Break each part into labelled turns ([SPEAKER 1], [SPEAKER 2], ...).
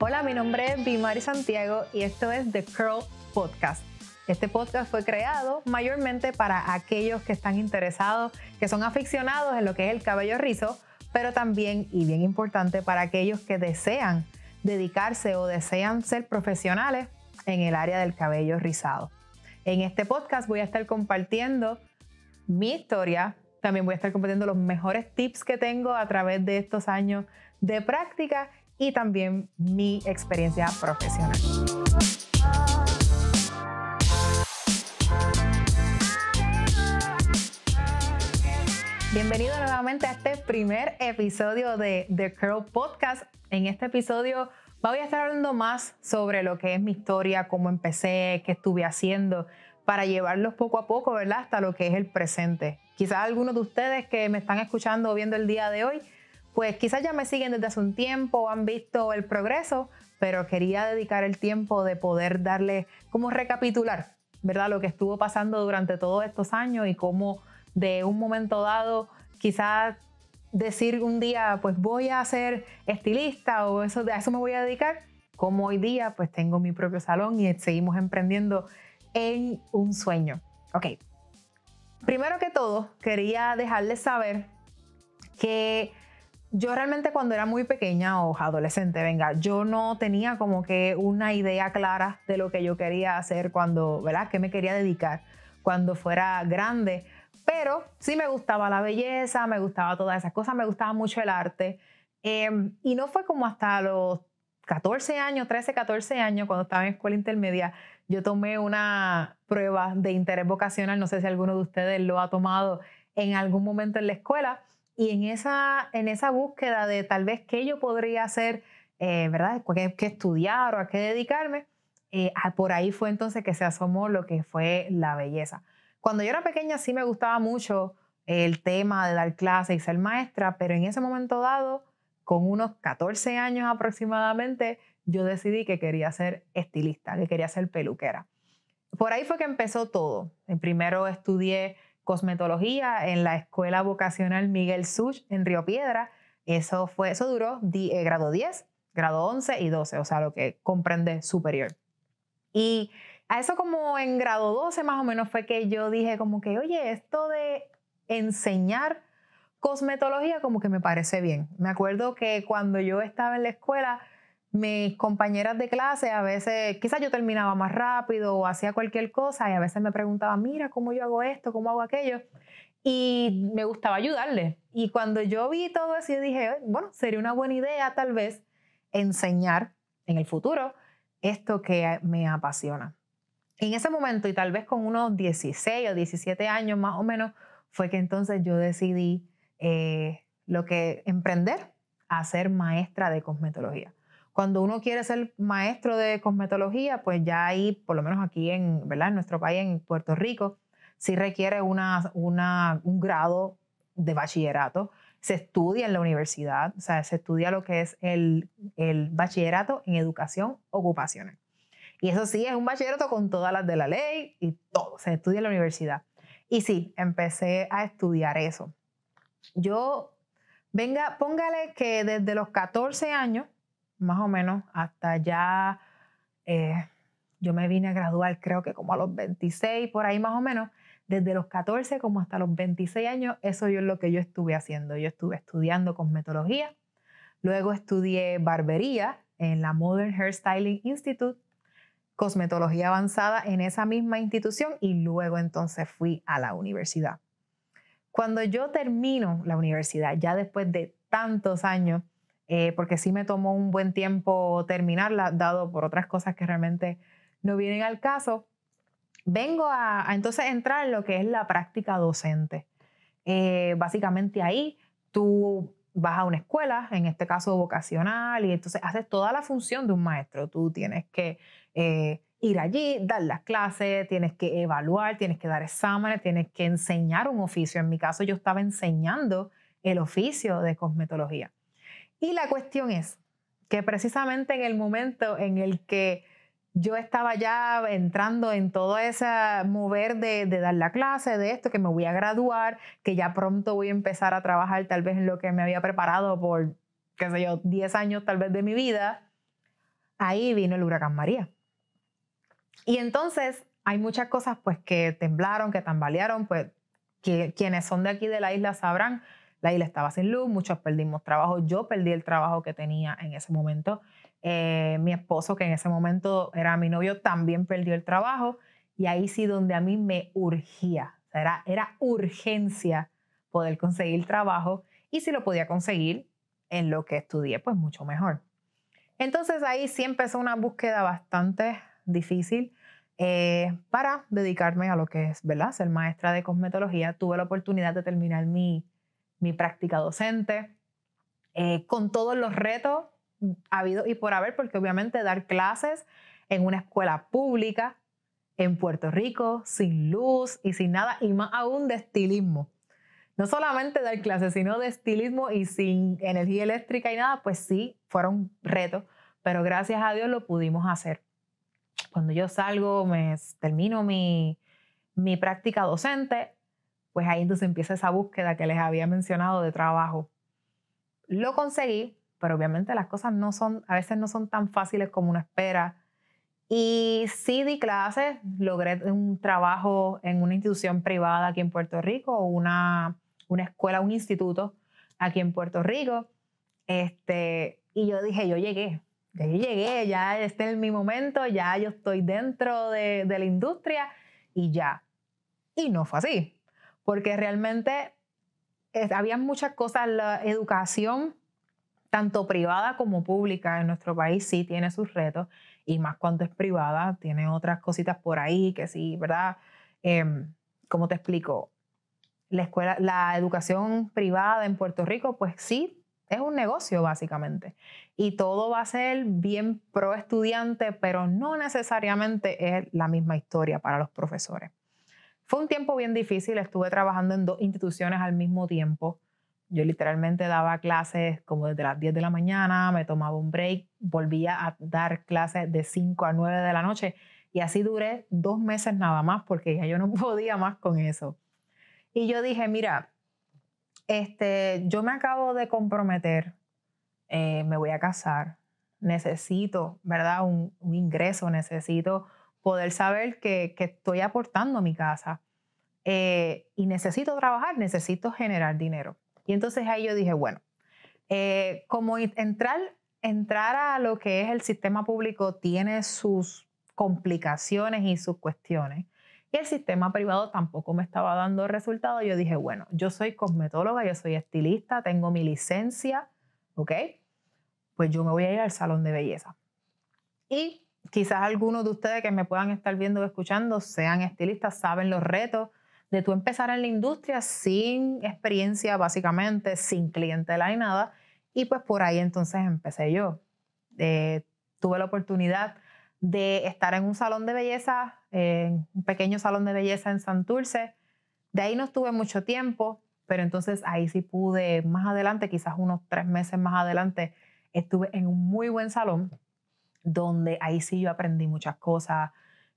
[SPEAKER 1] Hola, mi nombre es Bimari Santiago y esto es The Curl Podcast. Este podcast fue creado mayormente para aquellos que están interesados, que son aficionados en lo que es el cabello rizo, pero también, y bien importante, para aquellos que desean dedicarse o desean ser profesionales en el área del cabello rizado. En este podcast voy a estar compartiendo mi historia, también voy a estar compartiendo los mejores tips que tengo a través de estos años de práctica y también mi experiencia profesional. Bienvenido nuevamente a este primer episodio de The Curl Podcast. En este episodio voy a estar hablando más sobre lo que es mi historia, cómo empecé, qué estuve haciendo, para llevarlos poco a poco, ¿verdad? Hasta lo que es el presente. Quizás algunos de ustedes que me están escuchando o viendo el día de hoy pues quizás ya me siguen desde hace un tiempo, han visto el progreso, pero quería dedicar el tiempo de poder darle como recapitular, ¿verdad? Lo que estuvo pasando durante todos estos años y cómo de un momento dado quizás decir un día, pues voy a ser estilista o eso, a eso me voy a dedicar, como hoy día pues tengo mi propio salón y seguimos emprendiendo en un sueño. Ok, primero que todo quería dejarles saber que yo realmente cuando era muy pequeña o adolescente, venga, yo no tenía como que una idea clara de lo que yo quería hacer cuando, ¿verdad? ¿Qué me quería dedicar cuando fuera grande? Pero sí me gustaba la belleza, me gustaba todas esas cosas, me gustaba mucho el arte. Em, y no fue como hasta los 14 años, 13, 14 años, cuando estaba en escuela intermedia, yo tomé una prueba de interés vocacional, no sé si alguno de ustedes lo ha tomado en algún momento en la escuela, y en esa, en esa búsqueda de tal vez qué yo podría hacer, eh, ¿verdad? Qué, estudiar o a qué dedicarme, eh, ah, por ahí fue entonces que se asomó lo que fue la belleza. Cuando yo era pequeña sí me gustaba mucho el tema de dar clases y ser maestra, pero en ese momento dado, con unos 14 años aproximadamente, yo decidí que quería ser estilista, que quería ser peluquera. Por ahí fue que empezó todo. Primero estudié cosmetología en la Escuela Vocacional Miguel Such en Río Piedra. Eso, fue, eso duró di, eh, grado 10, grado 11 y 12, o sea, lo que comprende superior. Y a eso como en grado 12 más o menos fue que yo dije como que, oye, esto de enseñar cosmetología como que me parece bien. Me acuerdo que cuando yo estaba en la escuela mis compañeras de clase a veces, quizás yo terminaba más rápido o hacía cualquier cosa y a veces me preguntaba mira, ¿cómo yo hago esto? ¿Cómo hago aquello? Y me gustaba ayudarle Y cuando yo vi todo eso, dije, bueno, sería una buena idea tal vez enseñar en el futuro esto que me apasiona. En ese momento, y tal vez con unos 16 o 17 años más o menos, fue que entonces yo decidí eh, lo que emprender a ser maestra de cosmetología. Cuando uno quiere ser maestro de cosmetología, pues ya ahí, por lo menos aquí en, ¿verdad? en nuestro país, en Puerto Rico, sí requiere una, un grado de bachillerato. Se estudia en la universidad, o sea, se estudia lo que es el, el bachillerato en educación ocupacional. Y eso sí, es un bachillerato con todas las de la ley y todo, se estudia en la universidad. Y sí, empecé a estudiar eso. Yo, venga, póngale que desde los 14 años más o menos, hasta ya eh, yo me vine a graduar creo que como a los 26, por ahí más o menos, desde los 14 como hasta los 26 años, eso yo es lo que yo estuve haciendo. Yo estuve estudiando cosmetología, luego estudié barbería en la Modern Hairstyling Institute, cosmetología avanzada en esa misma institución y luego entonces fui a la universidad. Cuando yo termino la universidad, ya después de tantos años eh, porque sí me tomó un buen tiempo terminarla, dado por otras cosas que realmente no vienen al caso. Vengo a, entonces entrar en lo que es la práctica docente. Eh, básicamente ahí tú vas a una escuela, en este caso vocacional, y entonces haces toda la función de un maestro. Tú tienes que eh, ir allí, dar las clases, tienes que evaluar, tienes que dar exámenes, tienes que enseñar un oficio. En mi caso yo estaba enseñando el oficio de cosmetología. Y la cuestión es que precisamente en el momento en el que yo estaba ya entrando en todo ese mover de, dar la clase, de esto, que me voy a graduar, que ya pronto voy a empezar a trabajar tal vez en lo que me había preparado por, qué sé yo, 10 años tal vez de mi vida, ahí vino el huracán María. Y entonces hay muchas cosas pues que temblaron, que tambalearon, pues que, quienes son de aquí de la isla sabrán, la isla estaba sin luz, muchos perdimos trabajo, yo perdí el trabajo que tenía en ese momento, eh, mi esposo que en ese momento era mi novio también perdió el trabajo y ahí sí donde a mí me urgía, era, urgencia poder conseguir trabajo y si lo podía conseguir en lo que estudié, pues mucho mejor. Entonces ahí sí empezó una búsqueda bastante difícil eh, para dedicarme a lo que es, ¿verdad? Ser maestra de cosmetología. Tuve la oportunidad de terminar mi, mi práctica docente, eh, con todos los retos habido y por haber, porque obviamente dar clases en una escuela pública en Puerto Rico, sin luz y sin nada, y más aún de estilismo. No solamente dar clases, sino de estilismo y sin energía eléctrica y nada, pues sí, fueron retos, pero gracias a Dios lo pudimos hacer. Cuando yo salgo, me termino mi, mi práctica docente, pues ahí entonces empieza esa búsqueda que les había mencionado de trabajo. Lo conseguí, pero obviamente las cosas no son, a veces no son tan fáciles como una espera. Y sí di clases, logré un trabajo en una institución privada aquí en Puerto Rico, una, una escuela, un instituto aquí en Puerto Rico. Este, y yo dije, yo llegué, ya yo llegué, ya este en mi momento, ya yo estoy dentro de la industria y ya. Y no fue así porque realmente había muchas cosas, la educación, tanto privada como pública, en nuestro país sí tiene sus retos, y más cuando es privada, tiene otras cositas por ahí que sí, ¿verdad? Como em, ¿Cómo te explico? La, escuela, la educación privada en Puerto Rico, pues sí, es un negocio básicamente. Y todo va a ser bien pro estudiante, pero no necesariamente es la misma historia para los profesores. Fue un tiempo bien difícil, estuve trabajando en dos instituciones al mismo tiempo. Yo literalmente daba clases como desde las 10 de la mañana, me tomaba un break, volvía a dar clases de 5 a 9 de la noche y así duré dos meses nada más porque ya yo no podía más con eso. Y yo dije, mira, este, yo me acabo de comprometer, eh, me voy a casar, necesito, ¿verdad? un ingreso, necesito poder saber que, que estoy aportando a mi casa. Eh, y necesito trabajar, necesito generar dinero. Y entonces ahí yo dije, bueno, eh, como entrar, entrar a lo que es el sistema público tiene sus complicaciones y sus cuestiones. Y el sistema privado tampoco me estaba dando resultados. Yo dije, bueno, yo soy cosmetóloga, yo soy estilista, tengo mi licencia, ¿ok? Pues yo me voy a ir al salón de belleza. Y quizás algunos de ustedes que me puedan estar viendo o escuchando sean estilistas, saben los retos de tú empezar en la industria sin experiencia básicamente, sin clientela y nada. Y pues por ahí entonces empecé yo. Eh, tuve la oportunidad de estar en un salón de belleza, eh, un pequeño salón de belleza en Santurce. De ahí no estuve mucho tiempo, pero entonces ahí sí pude, más adelante, quizás unos tres meses más adelante, estuve en un muy buen salón donde ahí sí yo aprendí muchas cosas.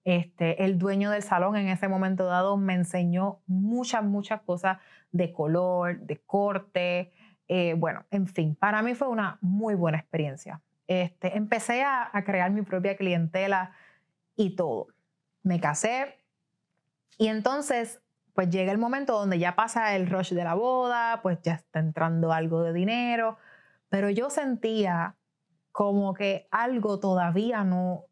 [SPEAKER 1] Este, el dueño del salón en ese momento dado me enseñó muchas, muchas cosas de color, de corte, eh, bueno, en fin, para mí fue una muy buena experiencia. Este, empecé a, a crear mi propia clientela y todo. Me casé y entonces pues llega el momento donde ya pasa el rush de la boda, pues ya está entrando algo de dinero, pero yo sentía como que algo todavía no,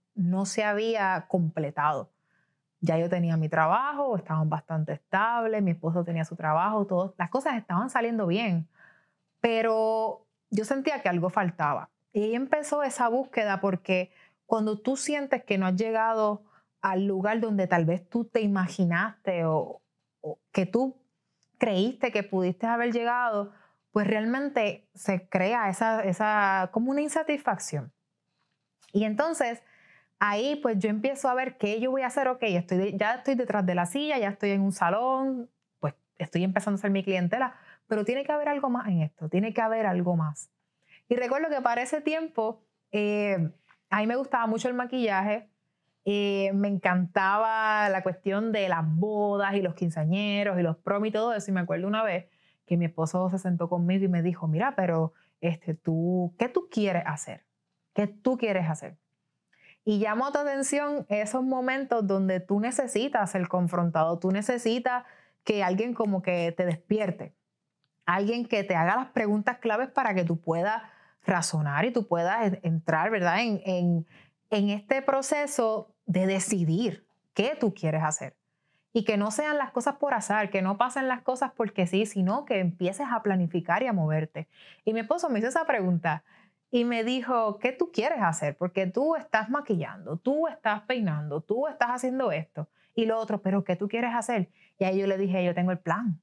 [SPEAKER 1] se había completado. Ya yo tenía mi trabajo, estaban bastante estables, mi esposo tenía su trabajo, todas las cosas estaban saliendo bien, pero yo sentía que algo faltaba. Y ahí empezó esa búsqueda porque cuando tú sientes que no has llegado al lugar donde tal vez tú te imaginaste o que tú creíste que pudiste haber llegado, pues realmente se crea esa, como una insatisfacción. Y entonces ahí pues yo empiezo a ver qué yo voy a hacer, ok, estoy, ya estoy detrás de la silla, ya estoy en un salón, pues estoy empezando a ser mi clientela, pero tiene que haber algo más en esto, tiene que haber algo más. Y recuerdo que para ese tiempo, eh, a mí me gustaba mucho el maquillaje, eh, me encantaba la cuestión de las bodas y los quinceañeros y los prom y todo eso, y me acuerdo una vez que mi esposo se sentó conmigo y me dijo, mira, pero este, tú, ¿qué tú quieres hacer? ¿Qué tú quieres hacer? Y llamo tu atención esos momentos donde tú necesitas ser confrontado, tú necesitas que alguien como que te despierte, alguien que te haga las preguntas claves para que tú puedas razonar y tú puedas entrar, ¿verdad? En, en, en este proceso de decidir qué tú quieres hacer y que no sean las cosas por azar, que no pasen las cosas porque sí, sino que empieces a planificar y a moverte. Y mi esposo me hizo esa pregunta y me dijo, ¿qué tú quieres hacer? Porque tú estás maquillando, tú estás peinando, tú estás haciendo esto y lo otro, pero ¿qué tú quieres hacer? Y ahí yo le dije, yo tengo el plan,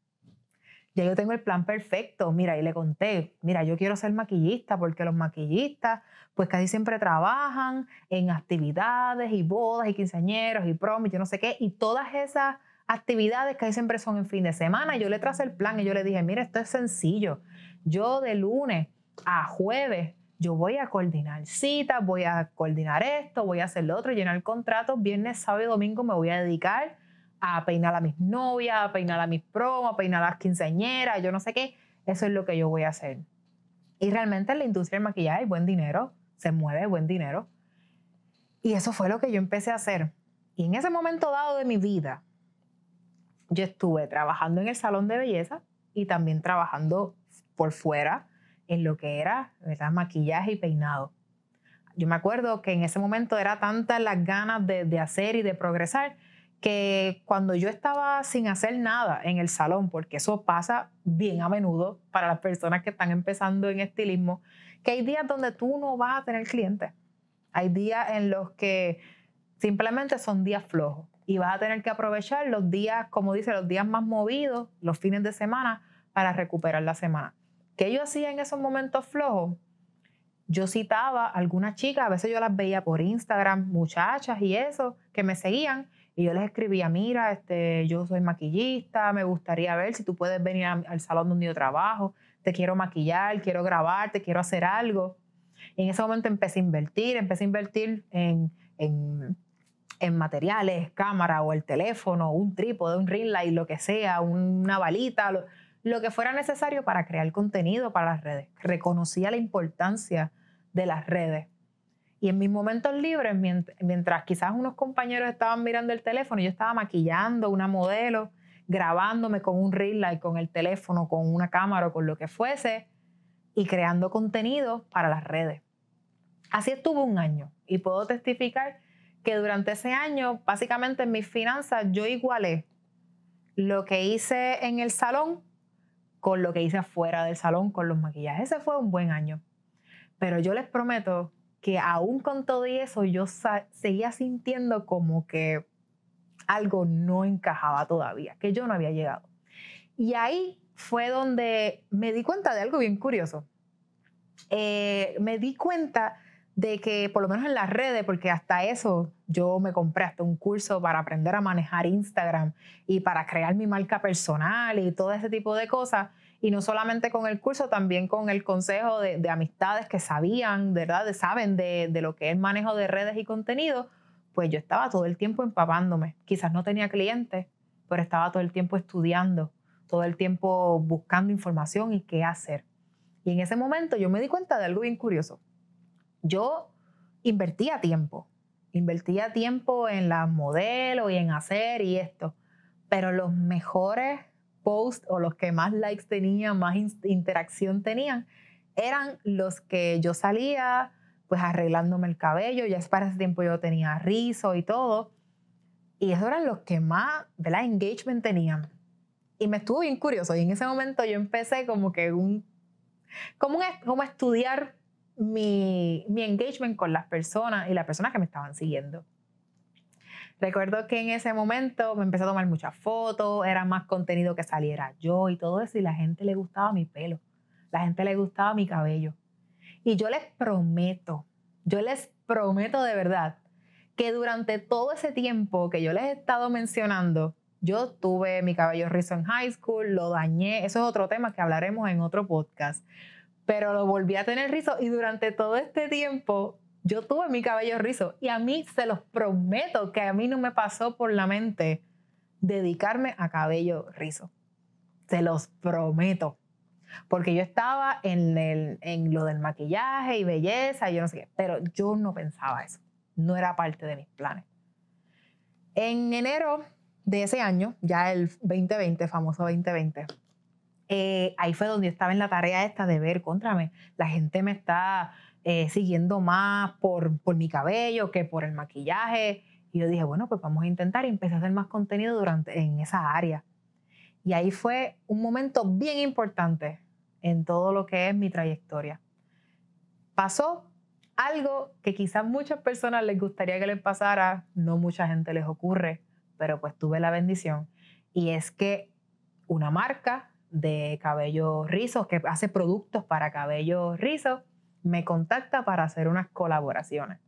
[SPEAKER 1] ya yo tengo el plan perfecto, mira, y le conté, mira, yo quiero ser maquillista porque los maquillistas pues casi siempre trabajan en actividades y bodas y quinceañeros y prom y yo no sé qué, y todas esas actividades casi siempre son en fin de semana. Yo le traje el plan y yo le dije, mira, esto es sencillo, yo de lunes a jueves yo voy a coordinar citas, voy a coordinar esto, voy a hacer lo otro, llenar contratos, viernes, sábado y domingo me voy a dedicar a peinar a mis novias, a peinar a mis promos, a peinar a las quinceañeras, yo no sé qué. Eso es lo que yo voy a hacer. Y realmente en la industria del maquillaje hay buen dinero, se mueve buen dinero. Y eso fue lo que yo empecé a hacer. Y en ese momento dado de mi vida, yo estuve trabajando en el salón de belleza y también trabajando por fuera en lo que era esas maquillaje y peinado. Yo me acuerdo que en ese momento era tantas las ganas de, de hacer y de progresar que cuando yo estaba sin hacer nada en el salón, porque eso pasa bien a menudo para las personas que están empezando en estilismo, que hay días donde tú no vas a tener clientes. Hay días en los que simplemente son días flojos y vas a tener que aprovechar los días, como dice, los días más movidos, los fines de semana, para recuperar la semana. ¿Qué yo hacía en esos momentos flojos? Yo citaba a algunas chicas, a veces yo las veía por Instagram, muchachas y eso, que me seguían, y yo les escribía, mira, este, yo soy maquillista, me gustaría ver si tú puedes venir al salón donde yo trabajo, te quiero maquillar, quiero grabarte, quiero hacer algo. Y en ese momento empecé a invertir, empecé a invertir en, en, en materiales, cámara o el teléfono, un trípode, un ring light, lo que sea, una balita, lo, lo que fuera necesario para crear contenido para las redes. Reconocía la importancia de las redes. Y en mis momentos libres, mientras, quizás unos compañeros estaban mirando el teléfono, yo estaba maquillando una modelo, grabándome con un reel light, con el teléfono, con una cámara o con lo que fuese, y creando contenido para las redes. Así estuvo un año y puedo testificar que durante ese año, básicamente en mis finanzas, yo igualé lo que hice en el salón con lo que hice afuera del salón con los maquillajes. Ese fue un buen año. Pero yo les prometo que aún con todo eso yo seguía sintiendo como que algo no encajaba todavía, que yo no había llegado. Y ahí fue donde me di cuenta de algo bien curioso. Eh, me di cuenta de que, por lo menos en las redes, porque hasta eso yo me compré hasta un curso para aprender a manejar Instagram y para crear mi marca personal y todo ese tipo de cosas, y no solamente con el curso, también con el consejo de, amistades que sabían, ¿verdad? saben de, de, lo que es manejo de redes y contenido, pues yo estaba todo el tiempo empapándome. Quizás no tenía clientes, pero estaba todo el tiempo estudiando, todo el tiempo buscando información y qué hacer. Y en ese momento yo me di cuenta de algo bien curioso. Yo invertía tiempo, invertía tiempo en la modelo y en hacer y esto, pero los mejores post o los que más likes tenían, más interacción tenían, eran los que yo salía pues arreglándome el cabello, ya es para ese tiempo yo tenía rizo y todo, y esos eran los que más, ¿verdad? Engagement tenían. Y me estuvo bien curioso y en ese momento yo empecé como que un, como, como estudiar mi, mi engagement con las personas y las personas que me estaban siguiendo. Recuerdo que en ese momento me empecé a tomar muchas fotos, era más contenido que saliera yo y todo eso, y la gente le gustaba mi pelo, la gente le gustaba mi cabello. Y yo les prometo, yo les prometo de verdad que durante todo ese tiempo que yo les he estado mencionando, yo tuve mi cabello rizo en high school, lo dañé, eso es otro tema que hablaremos en otro podcast, pero lo volví a tener rizo y durante todo este tiempo yo tuve mi cabello rizo y a mí se los prometo que a mí no me pasó por la mente dedicarme a cabello rizo. Se los prometo. Porque yo estaba en, el, en lo del maquillaje y belleza, yo no sé qué, pero yo no pensaba eso. No era parte de mis planes. En enero de ese año, ya el 2020, famoso 2020, eh, ahí fue donde estaba en la tarea esta de ver, contrame, la gente me está eh, siguiendo más por, mi cabello que por el maquillaje. Y yo dije, bueno, pues vamos a intentar y empecé a hacer más contenido durante, en esa área. Y ahí fue un momento bien importante en todo lo que es mi trayectoria. Pasó algo que quizás muchas personas les gustaría que les pasara, no mucha gente les ocurre, pero pues tuve la bendición. Y es que una marca de cabello rizos, que hace productos para cabello rizos, me contacta para hacer unas colaboraciones.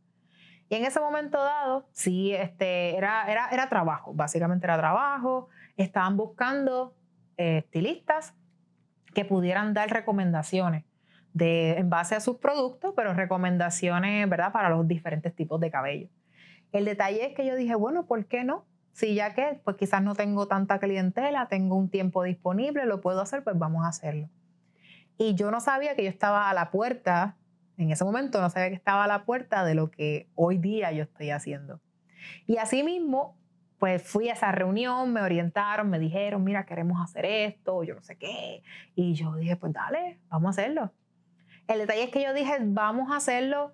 [SPEAKER 1] Y en ese momento dado, sí, este, era, era, era trabajo, básicamente era trabajo. Estaban buscando eh, estilistas que pudieran dar recomendaciones de, en base a sus productos, pero recomendaciones, ¿verdad?, para los diferentes tipos de cabello. El detalle es que yo dije, bueno, ¿por qué no? Si ya que, pues quizás no tengo tanta clientela, tengo un tiempo disponible, lo puedo hacer, pues vamos a hacerlo. Y yo no sabía que yo estaba a la puerta en ese momento no sabía que estaba a la puerta de lo que hoy día yo estoy haciendo. Y así mismo, pues fui a esa reunión, me orientaron, me dijeron, mira, queremos hacer esto, yo no sé qué. Y yo dije, pues dale, vamos a hacerlo. El detalle es que yo dije, vamos a hacerlo,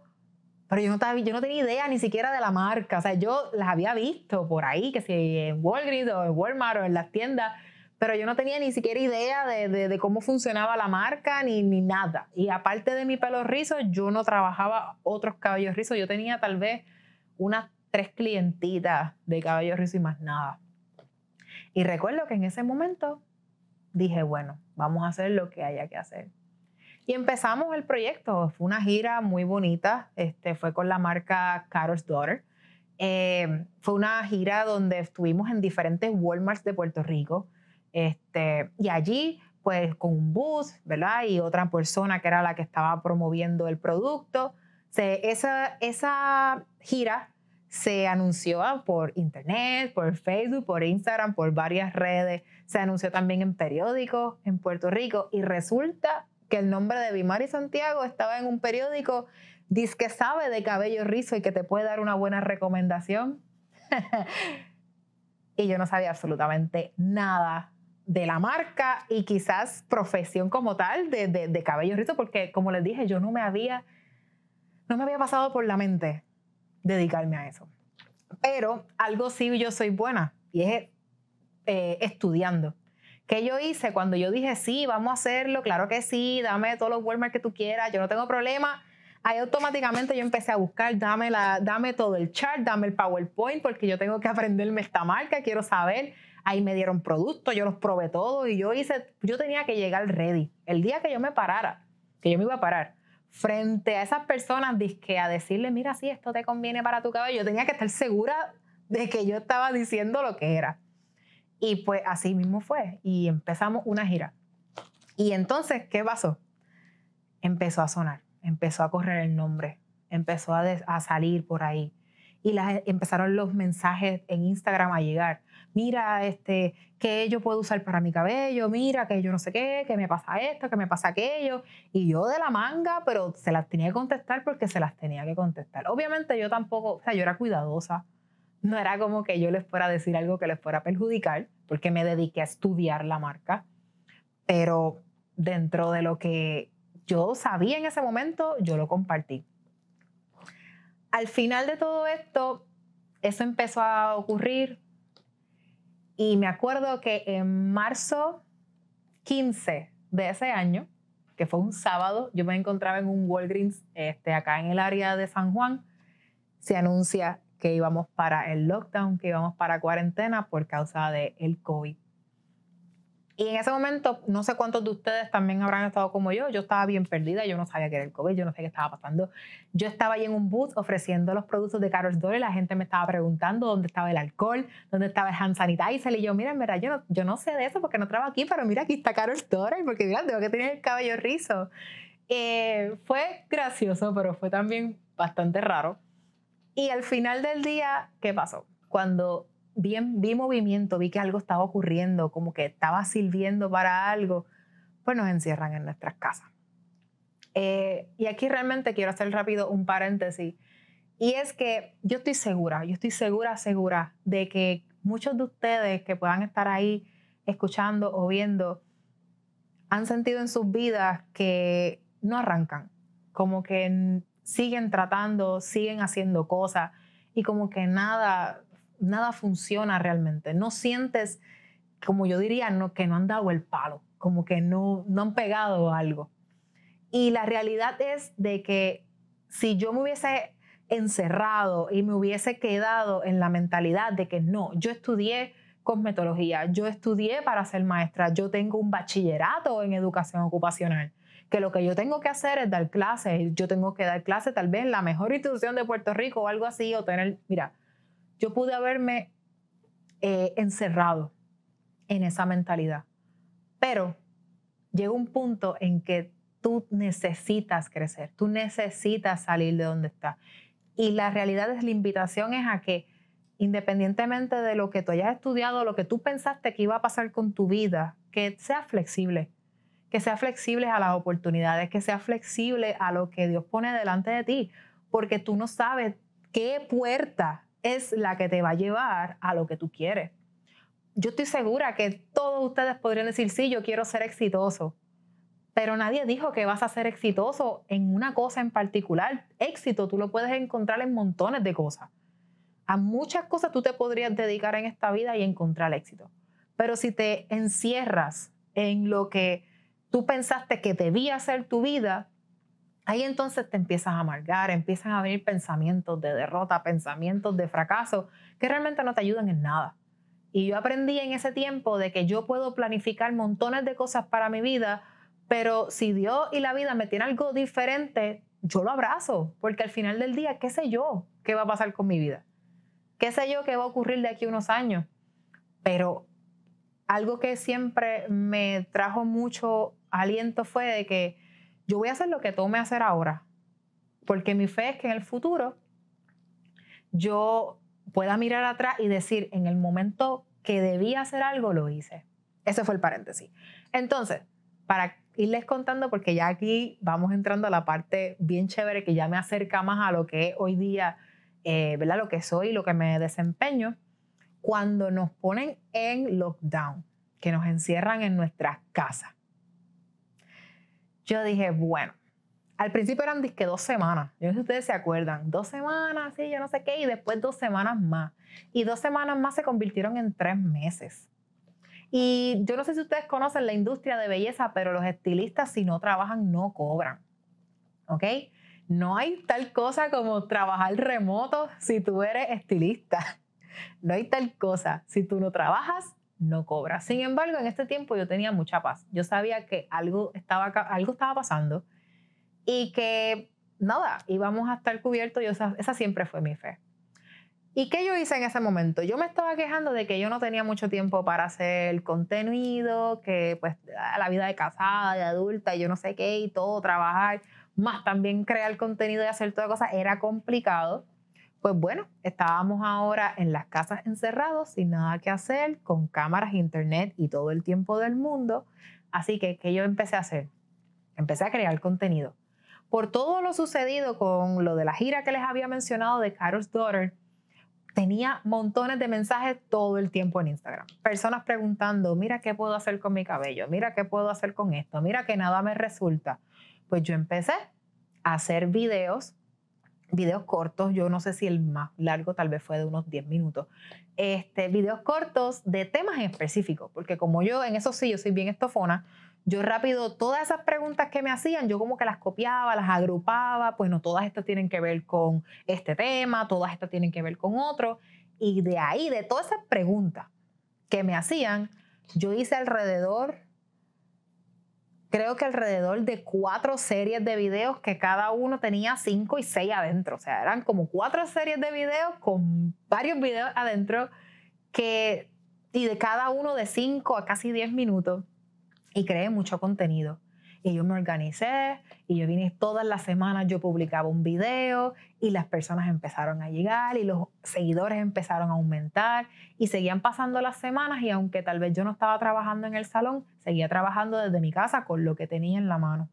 [SPEAKER 1] pero yo no, estaba, yo no tenía idea ni siquiera de la marca. O sea, yo las había visto por ahí, que si en Walgreens o en Walmart o en las tiendas, pero yo no tenía ni siquiera idea de, de, cómo funcionaba la marca ni, ni, nada. Y aparte de mi pelo rizo, yo no trabajaba otros cabellos rizos. Yo tenía tal vez unas tres clientitas de cabello rizos y más nada. Y recuerdo que en ese momento dije, bueno, vamos a hacer lo que haya que hacer. Y empezamos el proyecto. Fue una gira muy bonita. Este, fue con la marca Carol's Daughter. Eh, fue una gira donde estuvimos en diferentes Walmarts de Puerto Rico este, y allí, pues con un bus, ¿verdad? Y otra persona que era la que estaba promoviendo el producto. esa, gira se anunció por internet, por Facebook, por Instagram, por varias redes. Se anunció también en periódicos en Puerto Rico y resulta que el nombre de Bimari Santiago estaba en un periódico Dice que sabe de cabello rizo y que te puede dar una buena recomendación. y yo no sabía absolutamente nada de la marca y quizás profesión como tal de, de, cabello rizo, porque como les dije, yo no me había, no me había pasado por la mente dedicarme a eso. Pero algo sí yo soy buena y es eh, estudiando. ¿Qué yo hice cuando yo dije, sí, vamos a hacerlo? Claro que sí, dame todos los Walmart que tú quieras, yo no tengo problema. Ahí automáticamente yo empecé a buscar, dame, la, dame todo el chart, dame el PowerPoint, porque yo tengo que aprenderme esta marca, quiero saber ahí me dieron productos, yo los probé todo y yo hice, yo tenía que llegar ready. El día que yo me parara, que yo me iba a parar, frente a esas personas disque a decirle, mira, si esto te conviene para tu cabello, yo tenía que estar segura de que yo estaba diciendo lo que era. Y pues así mismo fue. Y empezamos una gira. Y entonces, ¿qué pasó? Empezó a sonar, empezó a correr el nombre, empezó a, a salir por ahí. Y las, empezaron los mensajes en Instagram a llegar mira, este, que yo puedo usar para mi cabello, mira, que yo no sé qué, que me pasa esto, que me pasa aquello. Y yo de la manga, pero se las tenía que contestar porque se las tenía que contestar. Obviamente yo tampoco, o sea, yo era cuidadosa. No era como que yo les fuera a decir algo que les fuera a perjudicar, porque me dediqué a estudiar la marca. Pero dentro de lo que yo sabía en ese momento, yo lo compartí. Al final de todo esto, eso empezó a ocurrir y me acuerdo que en marzo 15 de ese año, que fue un sábado, yo me encontraba en un Walgreens este, acá en el área de San Juan. Se anuncia que íbamos para el lockdown, que íbamos para cuarentena por causa del el COVID. Y en ese momento, no sé cuántos de ustedes también habrán estado como yo. Yo estaba bien perdida, yo no sabía qué era el COVID, yo no sé qué estaba pasando. Yo estaba ahí en un bus ofreciendo los productos de Carol's Dore la gente me estaba preguntando dónde estaba el alcohol, dónde estaba el hand sanitizer. Y yo, mira, en verdad, yo no, yo no sé de eso porque no trabajo aquí, pero mira, aquí está Carol's Dore porque mira, tengo que tener el cabello rizo. Eh, fue gracioso, pero fue también bastante raro. Y al final del día, ¿qué pasó? Cuando bien, vi movimiento, vi que algo estaba ocurriendo, como que estaba sirviendo para algo, pues nos encierran en nuestras casas. Eh, y aquí realmente quiero hacer rápido un paréntesis. Y es que yo estoy segura, yo estoy segura, segura de que muchos de ustedes que puedan estar ahí escuchando o viendo, han sentido en sus vidas que no arrancan, como que siguen tratando, siguen haciendo cosas y como que nada, nada funciona realmente. No sientes, como yo diría, que no han dado el palo, como que no, no han pegado algo. Y la realidad es de que si yo me hubiese encerrado y me hubiese quedado en la mentalidad de que no, yo estudié cosmetología, yo estudié para ser maestra, yo tengo un bachillerato en educación ocupacional, que lo que yo tengo que hacer es dar clases, yo tengo que dar clases tal vez en la mejor institución de Puerto Rico o algo así, o tener, mira, yo pude haberme eh, encerrado en esa mentalidad, pero llega un punto en que tú necesitas crecer, tú necesitas salir de donde estás. Y la realidad es la invitación es a que independientemente de lo que tú hayas estudiado, lo que tú pensaste que iba a pasar con tu vida, que seas flexible, que seas flexible a las oportunidades, que seas flexible a lo que Dios pone delante de ti, porque tú no sabes qué puerta es la que te va a llevar a lo que tú quieres. Yo estoy segura que todos ustedes podrían decir, sí, yo quiero ser exitoso, pero nadie dijo que vas a ser exitoso en una cosa en particular. Éxito tú lo puedes encontrar en montones de cosas. A muchas cosas tú te podrías dedicar en esta vida y encontrar éxito. Pero si te encierras en lo que tú pensaste que debía ser tu vida, Ahí entonces te empiezas a amargar, empiezan a venir pensamientos de derrota, pensamientos de fracaso, que realmente no te ayudan en nada. Y yo aprendí en ese tiempo de que yo puedo planificar montones de cosas para mi vida, pero si Dios y la vida me tienen algo diferente, yo lo abrazo, porque al final del día, ¿qué sé yo qué va a pasar con mi vida? ¿Qué sé yo qué va a ocurrir de aquí a unos años? Pero algo que siempre me trajo mucho aliento fue de que yo voy a hacer lo que tome hacer ahora, porque mi fe es que en el futuro yo pueda mirar atrás y decir, en el momento que debía hacer algo, lo hice. Ese fue el paréntesis. Entonces, para irles contando, porque ya aquí vamos entrando a la parte bien chévere que ya me acerca más a lo que hoy día, eh, ¿verdad? Lo que soy, lo que me desempeño. Cuando nos ponen en lockdown, que nos encierran en nuestras casas, yo dije, bueno, al principio eran disque dos semanas, yo no sé si ustedes se acuerdan, dos semanas, sí, yo no sé qué, y después dos semanas más. Y dos semanas más se convirtieron en tres meses. Y yo no sé si ustedes conocen la industria de belleza, pero los estilistas si no trabajan no cobran. ¿Ok? No hay tal cosa como trabajar remoto si tú eres estilista. No hay tal cosa. Si tú no trabajas, no cobra. Sin embargo, en este tiempo yo tenía mucha paz. Yo sabía que algo estaba, algo estaba pasando y que nada, íbamos a estar cubiertos y esa, siempre fue mi fe. ¿Y qué yo hice en ese momento? Yo me estaba quejando de que yo no tenía mucho tiempo para hacer contenido, que pues ah, la vida de casada, de adulta, yo no sé qué, y todo, trabajar, más también crear contenido y hacer toda cosa, era complicado pues bueno, estábamos ahora en las casas encerrados, sin nada que hacer, con cámaras, internet y todo el tiempo del mundo. Así que, ¿qué yo empecé a hacer? Empecé a crear contenido. Por todo lo sucedido con lo de la gira que les había mencionado de Carol's Daughter, tenía montones de mensajes todo el tiempo en Instagram. Personas preguntando, mira qué puedo hacer con mi cabello, mira qué puedo hacer con esto, mira que nada me resulta. Pues yo empecé a hacer videos videos cortos, yo no sé si el más largo tal vez fue de unos 10 minutos, este, videos cortos de temas específicos, porque como yo en eso sí, yo soy bien estofona, yo rápido todas esas preguntas que me hacían, yo como que las copiaba, las agrupaba, pues no todas estas tienen que ver con este tema, todas estas tienen que ver con otro, y de ahí, de todas esas preguntas que me hacían, yo hice alrededor creo que alrededor de cuatro series de videos que cada uno tenía cinco y seis adentro. O sea, eran como cuatro series de videos con varios videos adentro que, y de cada uno de cinco a casi diez minutos. Y creé mucho contenido y yo me organicé y yo vine todas las semanas, yo publicaba un video y las personas empezaron a llegar y los seguidores empezaron a aumentar y seguían pasando las semanas y aunque tal vez yo no estaba trabajando en el salón, seguía trabajando desde mi casa con lo que tenía en la mano.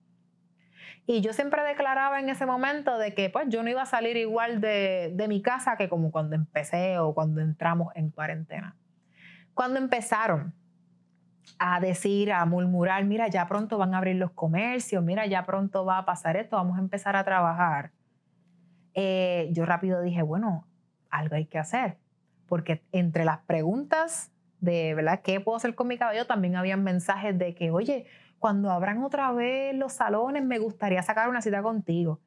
[SPEAKER 1] Y yo siempre declaraba en ese momento de que pues yo no iba a salir igual de, de mi casa que como cuando empecé o cuando entramos en cuarentena. Cuando empezaron a decir, a murmurar, mira, ya pronto van a abrir los comercios, mira, ya pronto va a pasar esto, vamos a empezar a trabajar. Eh, yo rápido dije, bueno, algo hay que hacer, porque entre las preguntas de, ¿verdad? ¿Qué puedo hacer con mi cabello? También habían mensajes de que, oye, cuando abran otra vez los salones, me gustaría sacar una cita contigo.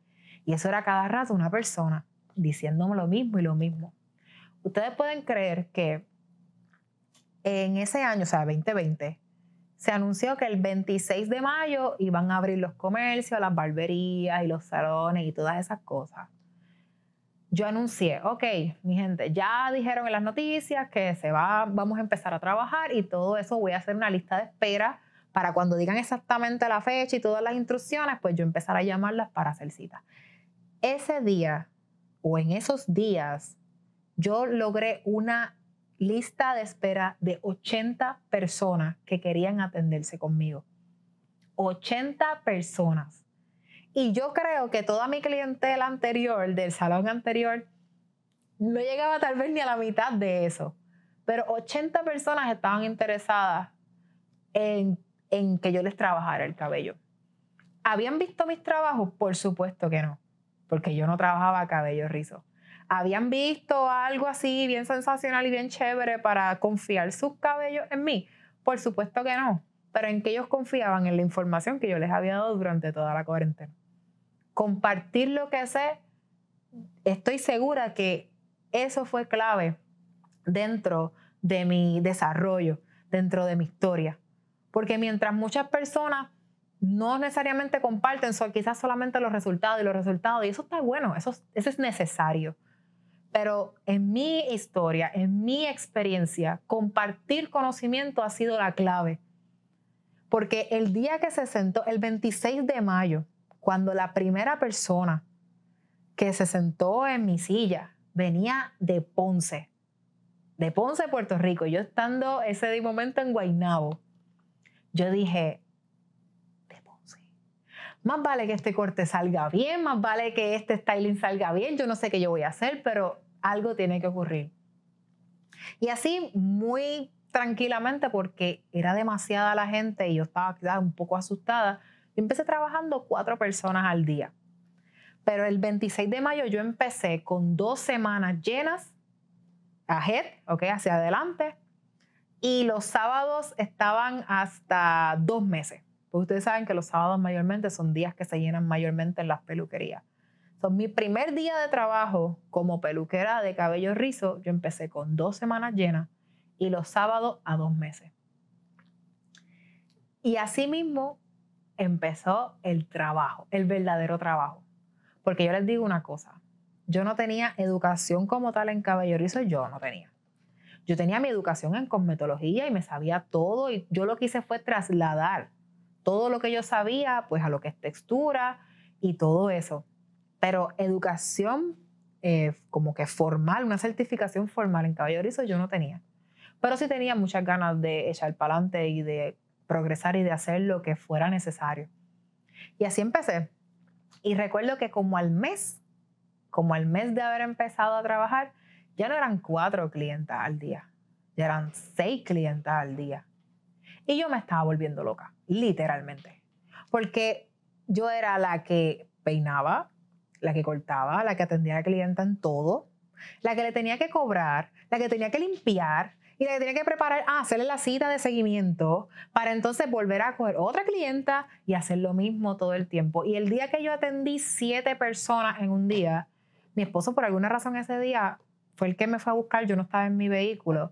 [SPEAKER 1] Y eso era cada rato una persona diciéndome lo mismo y lo mismo. Ustedes pueden creer que en ese año, o sea, 2020, se anunció que el 26 de mayo iban a abrir los comercios, las barberías y los salones y todas esas cosas. Yo anuncié, ok, mi gente, ya dijeron en las noticias que se va, vamos a empezar a trabajar y todo eso voy a hacer una lista de espera para cuando digan exactamente la fecha y todas las instrucciones, pues yo empezar a llamarlas para hacer citas. Ese día o en esos días, yo logré una lista de espera de 80 personas que querían atenderse conmigo. 80 personas. Y yo creo que toda mi clientela anterior, del salón anterior, no llegaba tal vez ni a la mitad de eso. Pero 80 personas estaban interesadas en, que yo les trabajara el cabello. ¿Habían visto mis trabajos? Por supuesto que no, porque yo no trabajaba cabello rizo habían visto algo así bien sensacional y bien chévere para confiar sus cabellos en mí? Por supuesto que no, pero en que ellos confiaban en la información que yo les había dado durante toda la cuarentena. Compartir lo que sé, estoy segura que eso fue clave dentro de mi desarrollo, dentro de mi historia. Porque mientras muchas personas no necesariamente comparten, quizás solamente los resultados y los resultados, y eso está bueno, eso, eso es necesario. Pero en mi historia, en mi experiencia, compartir conocimiento ha sido la clave. Porque el día que se sentó, el 26 de mayo, cuando la primera persona que se sentó en mi silla venía de Ponce, de Ponce, Puerto Rico, yo estando ese momento en Guaynabo, yo dije, de Ponce, más vale que este corte salga bien, más vale que este styling salga bien, yo no sé qué yo voy a hacer, pero algo tiene que ocurrir. Y así muy tranquilamente, porque era demasiada la gente y yo estaba quizás un poco asustada, yo empecé trabajando cuatro personas al día. Pero el 26 de mayo yo empecé con dos semanas llenas, ahead, ok, hacia adelante, y los sábados estaban hasta dos meses. Pues ustedes saben que los sábados mayormente son días que se llenan mayormente en las peluquerías mi primer día de trabajo como peluquera de cabello rizo, yo empecé con dos semanas llenas y los sábados a dos meses. Y así mismo empezó el trabajo, el verdadero trabajo. Porque yo les digo una cosa, yo no tenía educación como tal en cabello rizo, yo no tenía. Yo tenía mi educación en cosmetología y me sabía todo y yo lo que hice fue trasladar todo lo que yo sabía pues a lo que es textura y todo eso. Pero educación eh, como que formal, una certificación formal en caballerizo yo no tenía. Pero sí tenía muchas ganas de echar para adelante y de progresar y de hacer lo que fuera necesario. Y así empecé. Y recuerdo que como al mes, como al mes de haber empezado a trabajar, ya no eran cuatro clientas al día, ya eran seis clientas al día. Y yo me estaba volviendo loca, literalmente. Porque yo era la que peinaba, la que cortaba, la que atendía a la clienta en todo, la que le tenía que cobrar, la que tenía que limpiar y la que tenía que preparar, a ah, hacerle la cita de seguimiento para entonces volver a coger otra clienta y hacer lo mismo todo el tiempo. Y el día que yo atendí siete personas en un día, mi esposo por alguna razón ese día fue el que me fue a buscar, yo no estaba en mi vehículo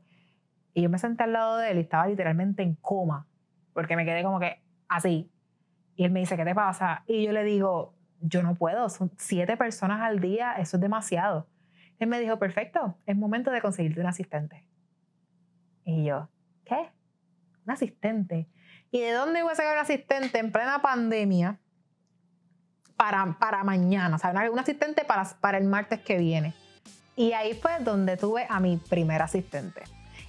[SPEAKER 1] y yo me senté al lado de él y estaba literalmente en coma porque me quedé como que así. Y él me dice, ¿qué te pasa? Y yo le digo, yo no puedo, son siete personas al día, eso es demasiado. Él me dijo, perfecto, es momento de conseguirte un asistente. Y yo, ¿qué? ¿Un asistente? ¿Y de dónde voy a sacar un asistente en plena pandemia para, para mañana? O sea, un asistente para, para el martes que viene. Y ahí fue donde tuve a mi primer asistente.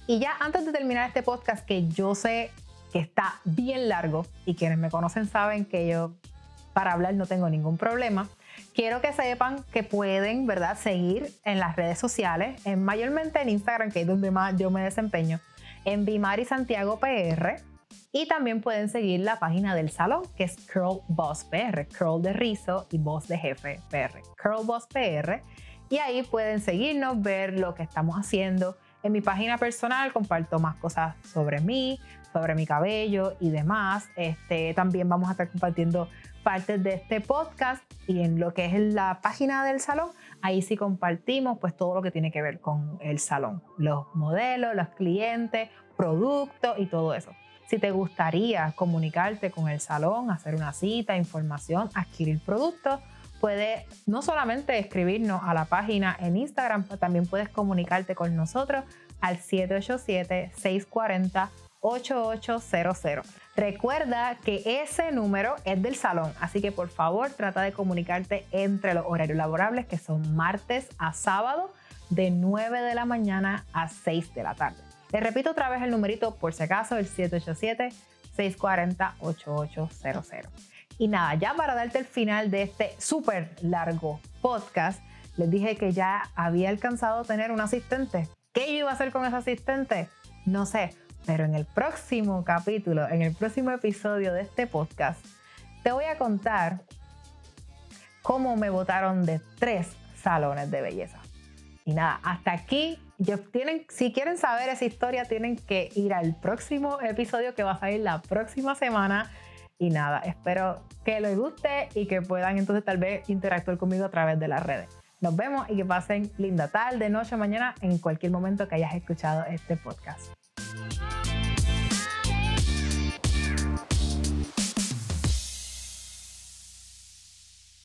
[SPEAKER 1] Y ya antes de terminar este podcast, que yo sé que está bien largo y quienes me conocen saben que yo para hablar no tengo ningún problema. Quiero que sepan que pueden, ¿verdad?, seguir en las redes sociales, en, mayormente en Instagram, que es donde más yo me desempeño, en Bimari Santiago PR. Y también pueden seguir la página del salón, que es Curl Boss PR, Curl de Rizo y Voz de Jefe PR, Curl Boss PR. Y ahí pueden seguirnos, ver lo que estamos haciendo. En mi página personal comparto más cosas sobre mí, sobre mi cabello y demás. Este, también vamos a estar compartiendo parte de este podcast y en lo que es la página del salón. Ahí sí compartimos pues todo lo que tiene que ver con el salón, los modelos, los clientes, productos y todo eso. Si te gustaría comunicarte con el salón, hacer una cita, información, adquirir productos, puedes no solamente escribirnos a la página en Instagram, también puedes comunicarte con nosotros al 787 640 8800. Recuerda que ese número es del salón, así que por favor trata de comunicarte entre los horarios laborables que son martes a sábado de 9 de la mañana a 6 de la tarde. Te repito otra vez el numerito por si acaso, el 787-640-8800. Y nada, ya para darte el final de este súper largo podcast, les dije que ya había alcanzado a tener un asistente. ¿Qué yo iba a hacer con ese asistente? No sé, pero en el próximo capítulo, en el próximo episodio de este podcast, te voy a contar cómo me votaron de tres salones de belleza. Y nada, hasta aquí. Tienen, si quieren saber esa historia, tienen que ir al próximo episodio que va a salir la próxima semana. Y nada, espero que les guste y que puedan entonces tal vez interactuar conmigo a través de las redes. Nos vemos y que pasen linda tarde, noche, mañana, en cualquier momento que hayas escuchado este podcast. Música